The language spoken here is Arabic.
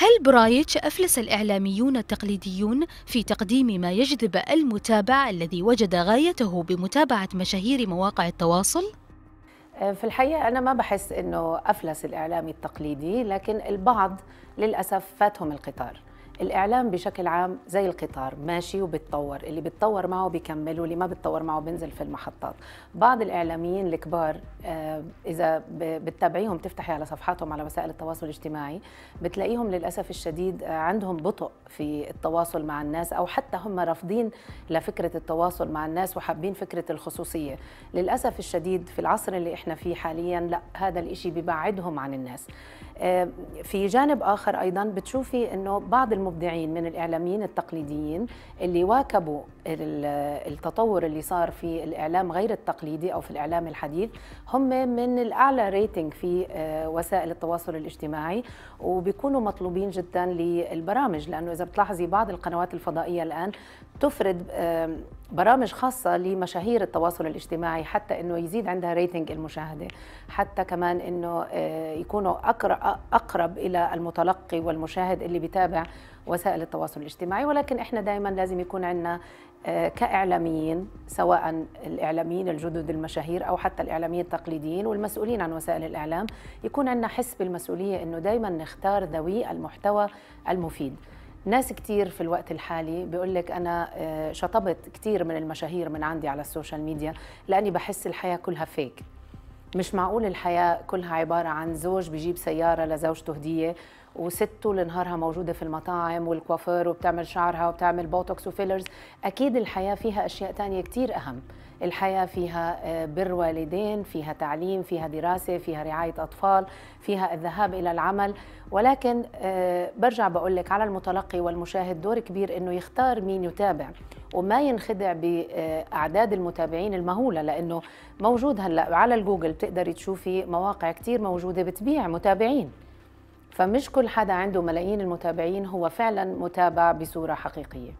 هل برايك أفلس الإعلاميون التقليديون في تقديم ما يجذب المتابع الذي وجد غايته بمتابعة مشاهير مواقع التواصل؟ آه، في الحقيقة أنا ما بحس أنه أفلس الإعلامي التقليدي لكن البعض للأسف فاتهم القطار الاعلام بشكل عام زي القطار ماشي وبتطور اللي بتطور معه بيكمل واللي ما بتطور معه بينزل في المحطات بعض الاعلاميين الكبار آه، اذا بتتابعيهم تفتحي على صفحاتهم على وسائل التواصل الاجتماعي بتلاقيهم للاسف الشديد آه، عندهم بطء في التواصل مع الناس او حتى هم رافضين لفكره التواصل مع الناس وحابين فكره الخصوصيه للاسف الشديد في العصر اللي احنا فيه حاليا لا هذا الشيء ببعدهم عن الناس آه، في جانب اخر ايضا بتشوفي انه بعض الم مبدعين من الاعلاميين التقليديين اللي واكبوا التطور اللي صار في الاعلام غير التقليدي او في الاعلام الحديث هم من الاعلى ريتنج في آه، وسائل التواصل الاجتماعي وبيكونوا مطلوبين جدا للبرامج لانه اذا بتلاحظي بعض القنوات الفضائيه الان تفرد برامج خاصة لمشاهير التواصل الاجتماعي حتى انه يزيد عندها ريتنج المشاهدة، حتى كمان انه آه، يكونوا اقرب الى المتلقي والمشاهد اللي بيتابع وسائل التواصل الاجتماعي، ولكن احنا دائما لازم يكون عندنا آه، كاعلاميين سواء الاعلاميين الجدد المشاهير او حتى الاعلاميين التقليديين والمسؤولين عن وسائل الاعلام، يكون عندنا حس بالمسؤولية انه دائما نختار ذوي المحتوى المفيد. ناس كتير في الوقت الحالي بيقول لك انا آه، شطبت كتير من المشاهير من عندي على السوشيال ميديا لاني بحس الحياه كلها فيك مش معقول الحياة كلها عبارة عن زوج بيجيب سيارة لزوجته هدية وسته اللي نهارها موجوده في المطاعم والكوافير وبتعمل شعرها وبتعمل بوتوكس وفيلرز اكيد الحياه فيها اشياء تانية كتير اهم الحياه فيها آه، بر والدين فيها تعليم فيها دراسه فيها رعايه اطفال فيها الذهاب الى العمل ولكن آه، برجع بقول لك على المتلقي والمشاهد دور كبير انه يختار مين يتابع وما ينخدع باعداد المتابعين المهوله لانه موجود هلا على الجوجل بتقدري تشوفي مواقع كتير موجوده بتبيع متابعين فمش كل حدا عنده ملايين المتابعين هو فعلا متابع بصورة حقيقية